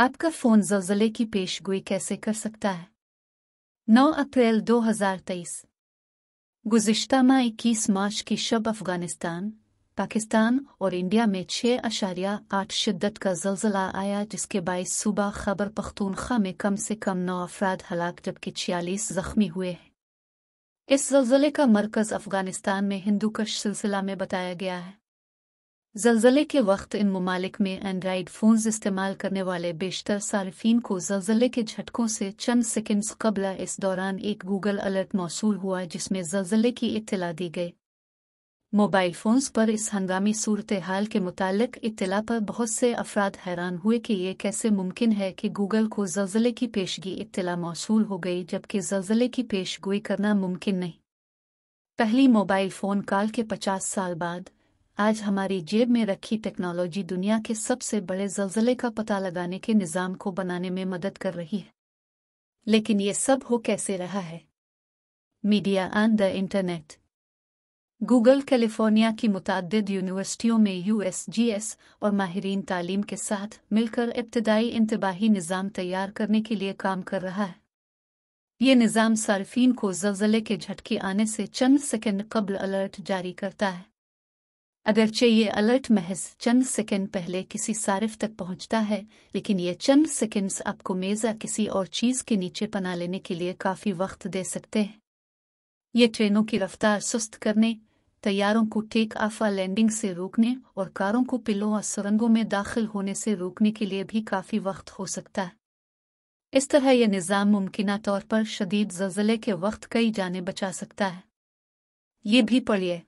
आपका फोन जल्जले की पेशगोई कैसे कर सकता है 9 अप्रैल 2023 गुजश्ता माह इक्कीस मार्च की शब अफगानिस्तान पाकिस्तान और इंडिया में छः अशारिया आठ शिद्दत का जल्जला आया जिसके बाईस सूबा खबर पख्तूनख्वा में कम से कम नौ अफराद हलाक जबकि छियालीस जख्मी हुए हैं इस जल्जले का मरकज अफगानिस्तान में हिंदूकश सिलसिला में बताया गया है जल्जले के वक्त इन ममालिक में एंड्राइड फ़ोन्स इस्तेमाल करने वाले बेशतर सार्फिन को जल्जले के झटकों से चंद सेकंड्स कबल इस दौरान एक गूगल अलर्ट मौसू हुआ जिसमें जल्जले की इतला दी गई मोबाइल फ़ोन्स पर इस हंगामी सूरत हाल के मुतालिक इतला पर बहुत से अफराद हैरान हुए कि यह कैसे मुमकिन है कि गूगल को जल्जले की पेशगी इतला मौसू हो गई जबकि जल्जले की पेशगोई करना मुमकिन नहीं पहली मोबाइल फ़ोन कॉल के पचास साल बाद आज हमारी जेब में रखी टेक्नोलॉजी दुनिया के सबसे बड़े जल्जले का पता लगाने के निज़ाम को बनाने में मदद कर रही है लेकिन ये सब हो कैसे रहा है media on the internet Google California की मुतद यूनिवर्सिटियों में यूएसजीएस और माहरीन तालीम के साथ मिलकर इब्तदाई इंतबाही निज़ाम तैयार करने के लिए काम कर रहा है ये निज़ाम सार्फिन को जल्जले के झटके आने से चंद सेकेंड कबल अलर्ट जारी करता है अगरचे ये अलर्ट महज चंद सेकेंड पहले किसी सारिफ तक पहुंचता है लेकिन ये चंद सेकेंड्स आपको मेज़ा किसी और चीज़ के नीचे पना लेने के लिए काफ़ी वक्त दे सकते हैं ये ट्रेनों की रफ्तार सुस्त करने तैयारों को टेक ऑफ और लैंडिंग से रोकने और कारों को पिलों और सुरंगों में दाखिल होने से रोकने के लिए भी काफ़ी वक्त हो सकता है इस तरह यह निज़ाम मुमकिन तौर पर शदीद जल्जले के वक्त कई जाने बचा सकता है ये भी पढ़िए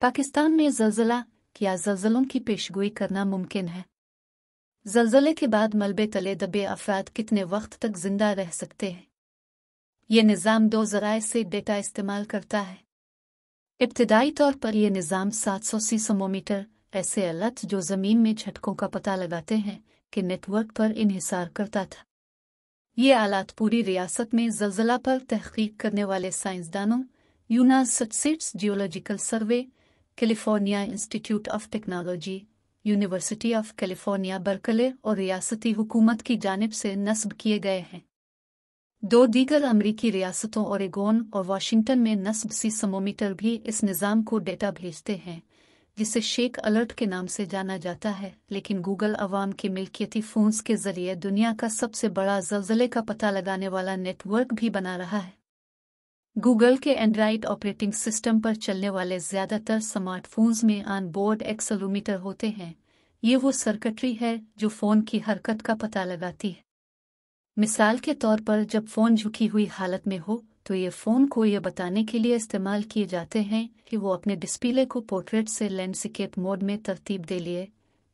पाकिस्तान में जल्जला क्या जल्जलों की पेशगोई करना मुमकिन है जल्जले के बाद मलबे तले दबे अफराद कितने वक्त तक जिंदा रह सकते हैं ये निज़ाम दो जराए से डेटा इस्तेमाल करता है इब्तदाई तौर पर यह निज़ाम सात सौ सी सोमोमीटर ऐसे अलत जो ज़मीन में झटकों का पता लगाते हैं के नेटवर्क पर इन्हिसार करता था ये आलात पूरी रियासत में जल्जला पर तहकीक करने वाले साइंसदानों Massachusetts geological survey California institute of technology university of California Berkeley और रियासती हुकूमत की जानब से नस्ब किए गए हैं दो दीगर अमरीकी रियासतों ओरेगोन और वाशिंगटन में नस्ब सी समोमीटर भी इस निज़ाम को डेटा भेजते हैं जिसे शेक अलर्ट के नाम से जाना जाता है लेकिन गूगल अवाम के मिल्कियती फ़ोन्स के जरिए दुनिया का सबसे बड़ा जल्जले का पता लगाने वाला नेटवर्क भी बना रहा है गूगल के एंड्राइड ऑपरेटिंग सिस्टम पर चलने वाले ज्यादातर स्मार्टफोन्स में ऑन बोर्ड एक्सलोमीटर होते हैं ये वो सर्कटरी है जो फोन की हरकत का पता लगाती है मिसाल के तौर पर जब फोन झुकी हुई हालत में हो तो ये फोन को ये बताने के लिए इस्तेमाल किए जाते हैं कि वो अपने डिस्प्ले को पोर्ट्रेट से लैंडस्केप मोड में तरतीब दे लिए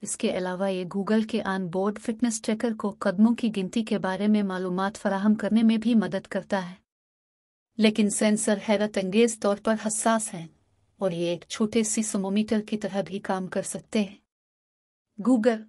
इसके अलावा ये गूगल के ऑन बोर्ड फिटनेस ट्रैकर को कदमों की गिनती के बारे में मालूम फराहम करने में भी मदद करता है लेकिन सेंसर हैरत अंगेज तौर पर हसास हैं और ये एक छोटे सी सोमोमीटर की तरह भी काम कर सकते हैं गूगल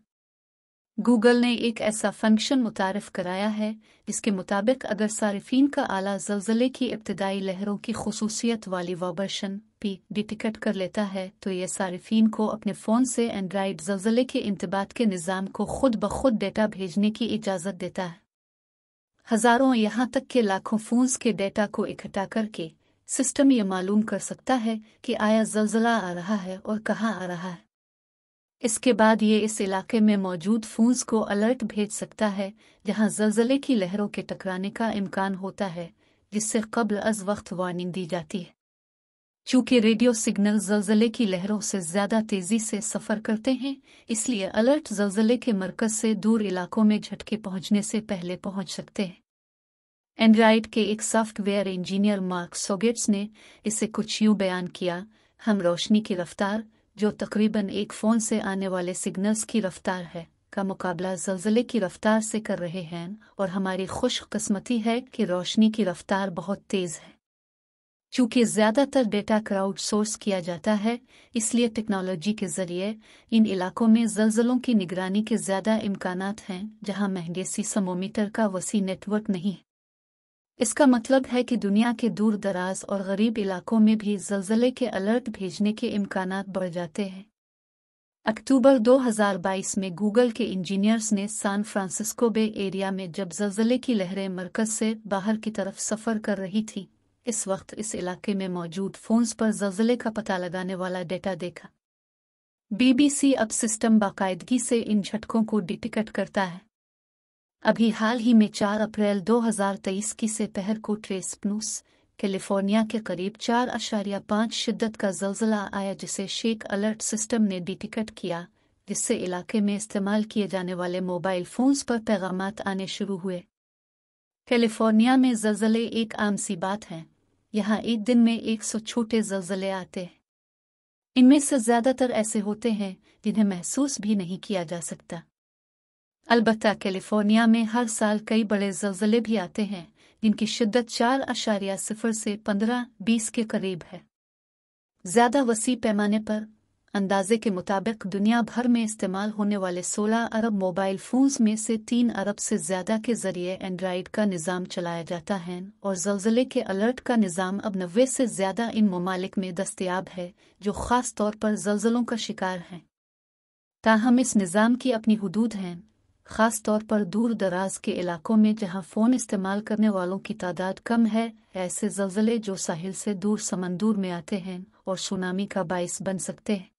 गूगल ने एक ऐसा फंक्शन मुतारफ कराया है जिसके मुताबिक अगर सार्फिन का आला जल्जले की इब्तदाई लहरों की खसूसियत वाली वर्शन पी डिटिकट कर लेता है तो यह सार्फिन को अपने फ़ोन से एंड्राइड जल्जले के इंतबात के निज़ाम को खुद ब खुद डेटा भेजने की इजाज़त देता है हजारों यहां तक के लाखों फोन्स के डेटा को इकट्ठा करके सिस्टम ये मालूम कर सकता है कि आया जलजला आ रहा है और कहाँ आ रहा है इसके बाद ये इस इलाके में मौजूद फोन्स को अलर्ट भेज सकता है जहां जलजले की लहरों के टकराने का इम्कान होता है जिससे कबल अज वक्त वार्निंग दी जाती है चूंकि रेडियो सिग्नल जलजले की लहरों से ज़्यादा तेज़ी से सफ़र करते हैं इसलिए अलर्ट जलजले के मरकज़ से दूर इलाकों में झटके पहुंचने से पहले पहुंच सकते हैं एंड्राइड के एक सॉफ्टवेयर इंजीनियर मार्क सोगेट्स ने इसे कुछ यूं बयान किया हम रोशनी की रफ्तार जो तकरीबन एक फ़ोन से आने वाले सिग्नल्स की रफ्तार है का मुकाबला जल्जले की रफ्तार से कर रहे हैं और हमारी खुशकस्मती है कि रोशनी की रफ्तार बहुत तेज़ है चूंकि ज़्यादातर डेटा क्राउड सोर्स किया जाता है इसलिए टेक्नोलॉजी के ज़रिए इन इलाकों में जल्जलों की निगरानी के ज़्यादा इम्कान हैं जहां महंगे सी समोमीटर का वसी नेटवर्क नहीं है इसका मतलब है कि दुनिया के दूर दराज और गरीब इलाकों में भी जल्जले के अलर्ट भेजने के इम्कान बढ़ जाते हैं अक्टूबर 2022 में गूगल के इंजीनियर्स ने सान फ्रांसिस्को बे एरिया में जब जल्जले की लहरें मरकज से बाहर की तरफ सफ़र कर रही थी इस वक्त इस इलाके में मौजूद फोन्स पर जल्जले का पता लगाने वाला डेटा देखा बीबीसी अब सिस्टम बाकायदगी से इन झटकों को डिटिकट करता है अभी हाल ही में 4 अप्रैल 2023 की सेपहर को ट्रेसपनूस कैलिफोर्निया के करीब चार अशारिया पाँच शिद्दत का जल्जला आया जिसे शेक अलर्ट सिस्टम ने डिटिकट किया जिससे इलाके में इस्तेमाल किए जाने वाले मोबाइल फोन्स पर पैगाम आने शुरू हुए कैलिफोर्निया में जल्जले एक आम सी बात है यहाँ एक दिन में एक सौ छोटे जल्जले आते हैं इनमें से ज्यादातर ऐसे होते हैं जिन्हें महसूस भी नहीं किया जा सकता अलबत्ता कैलिफोर्निया में हर साल कई बड़े जल्जले भी आते हैं जिनकी शिद्दत चार अशारिया सिफर से पंद्रह बीस के करीब है ज्यादा वसी पैमाने पर अंदाजे के मुताबिक दुनिया भर में इस्तेमाल होने वाले 16 अरब मोबाइल फोन्स में से तीन अरब से ज़्यादा के ज़रिए एंड्राइड का निज़ाम चलाया जाता है और जल्जले के अलर्ट का निज़ाम अब नब्बे से ज़्यादा इन ममालिक में दस्तियाब है जो ख़ास तौर पर जल्जलों का शिकार हैं ताहम इस निज़ाम की अपनी हदूद हैं खास तौर पर दूर दराज के इलाकों में जहां फ़ोन इस्तेमाल करने वालों की तादाद कम है ऐसे जल्जले जो साहिल से दूर समंदूर में आते हैं और सुनामी का बायस बन सकते हैं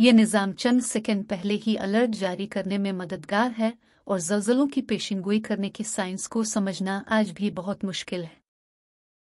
ये निज़ाम चंद सेकेंड पहले ही अलर्ट जारी करने में मददगार है और जल्जलों की पेशिंगोई करने की साइंस को समझना आज भी बहुत मुश्किल है